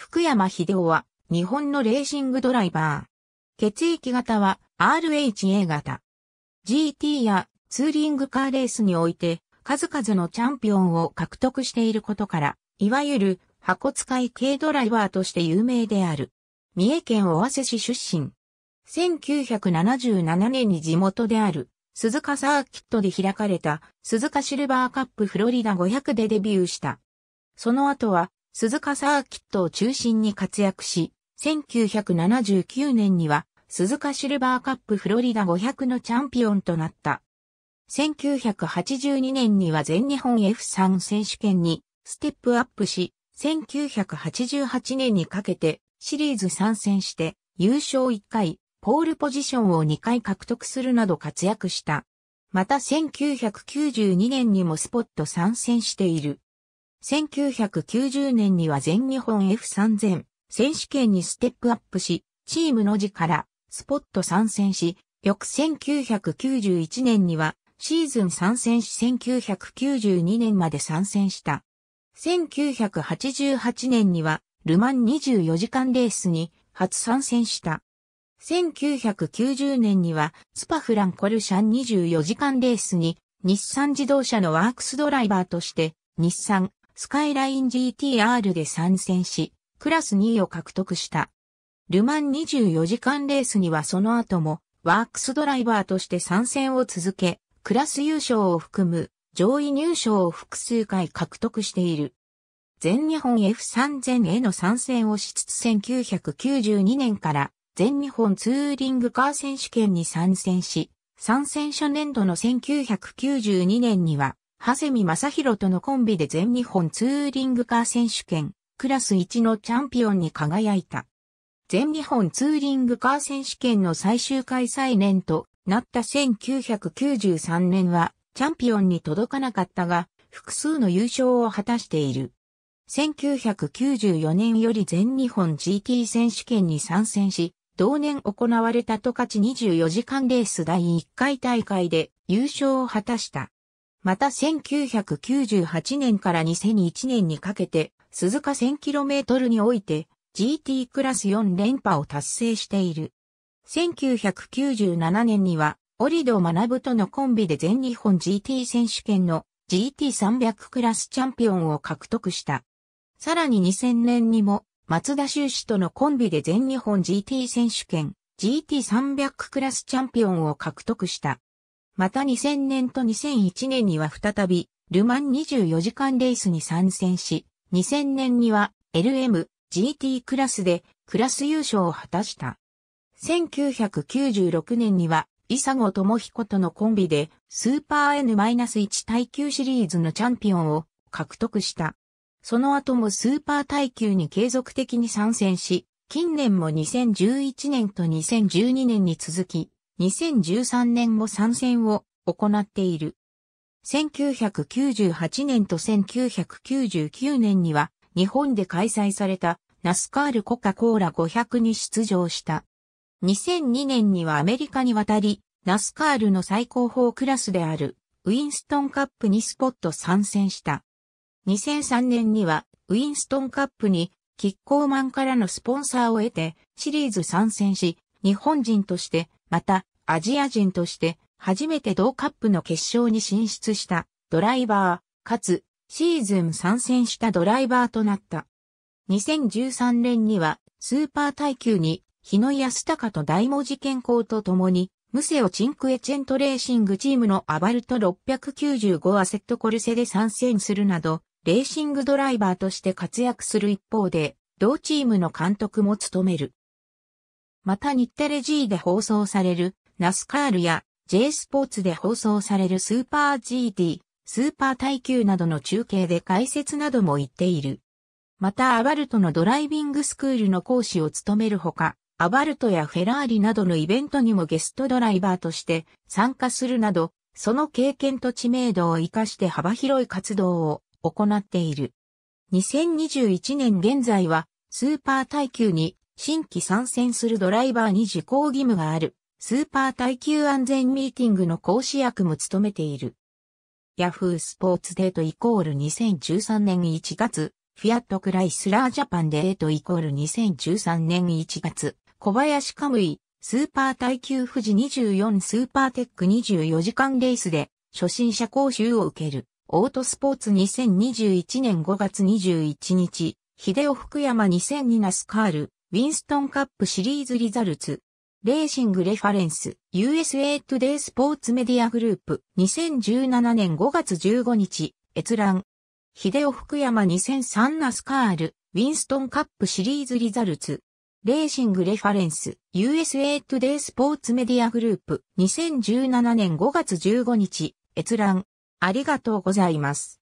福山秀夫は日本のレーシングドライバー。血液型は RHA 型。GT やツーリングカーレースにおいて数々のチャンピオンを獲得していることから、いわゆる箱使い系ドライバーとして有名である。三重県尾鷲市出身。1977年に地元である鈴鹿サーキットで開かれた鈴鹿シルバーカップフロリダ500でデビューした。その後は鈴鹿サーキットを中心に活躍し、1979年には鈴鹿シルバーカップフロリダ500のチャンピオンとなった。1982年には全日本 F3 選手権にステップアップし、1988年にかけてシリーズ参戦して優勝1回、ポールポジションを2回獲得するなど活躍した。また1992年にもスポット参戦している。1990年には全日本 F3000 選手権にステップアップし、チームの字からスポット参戦し、翌1991年にはシーズン参戦し1992年まで参戦した。1988年にはルマン24時間レースに初参戦した。1990年にはスパフランコルシャン24時間レースに日産自動車のワークスドライバーとして日産スカイライン GTR で参戦し、クラス2位を獲得した。ルマン24時間レースにはその後も、ワークスドライバーとして参戦を続け、クラス優勝を含む上位入賞を複数回獲得している。全日本 F3000 への参戦をしつつ1992年から全日本ツーリングカー選手権に参戦し、参戦初年度の1992年には長谷見正宏とのコンビで全日本ツーリングカー選手権、クラス1のチャンピオンに輝いた。全日本ツーリングカー選手権の最終開催年となった1993年は、チャンピオンに届かなかったが、複数の優勝を果たしている。1994年より全日本 GT 選手権に参戦し、同年行われた十勝24時間レース第1回大会で優勝を果たした。また1998年から2001年にかけて、鈴鹿 1000km において GT クラス4連覇を達成している。1997年には、マ戸学とのコンビで全日本 GT 選手権の GT300 クラスチャンピオンを獲得した。さらに2000年にも、松田修士とのコンビで全日本 GT 選手権 GT300 クラスチャンピオンを獲得した。また2000年と2001年には再び、ルマン24時間レースに参戦し、2000年には LM、GT クラスでクラス優勝を果たした。1996年には、伊佐子智彦とのコンビで、スーパー N-1 耐久シリーズのチャンピオンを獲得した。その後もスーパー耐久に継続的に参戦し、近年も2011年と2012年に続き、2013年も参戦を行っている。1998年と1999年には日本で開催されたナスカールコカ・コーラ500に出場した。2002年にはアメリカに渡り、ナスカールの最高峰クラスであるウィンストンカップにスポット参戦した。2003年にはウィンストンカップにキッコーマンからのスポンサーを得てシリーズ参戦し、日本人としてまたアジア人として初めて同カップの決勝に進出したドライバー、かつシーズン参戦したドライバーとなった。2013年にはスーパー耐久に日野安高と大文字健康と共にムセオチンクエチェントレーシングチームのアバルト695アセットコルセで参戦するなど、レーシングドライバーとして活躍する一方で、同チームの監督も務める。また日テレ G で放送されるナスカールや J スポーツで放送されるスーパー GT、スーパー耐久などの中継で解説なども行っている。またアバルトのドライビングスクールの講師を務めるほか、アバルトやフェラーリなどのイベントにもゲストドライバーとして参加するなど、その経験と知名度を活かして幅広い活動を行っている。2021年現在はスーパー耐久に新規参戦するドライバーに受講義務があるスーパー耐久安全ミーティングの講師役も務めている。ヤフースポーツデートイコール2013年1月、フィアットクライスラージャパンデートイコール2013年1月、小林カムイ、スーパー耐久富士24スーパーテック24時間レースで、初心者講習を受ける、オートスポーツ2021年5月21日、秀夫福山2002ナスカール、ウィンストンカップシリーズリザルツ、レーシングレファレンス、USA トゥデイスポーツメディアグループ、2017年5月15日、閲覧。秀夫福山2003ナスカール、ウィンストンカップシリーズリザルツ。レーシングレファレンス、USA トゥデイスポーツメディアグループ、2017年5月15日、閲覧。ありがとうございます。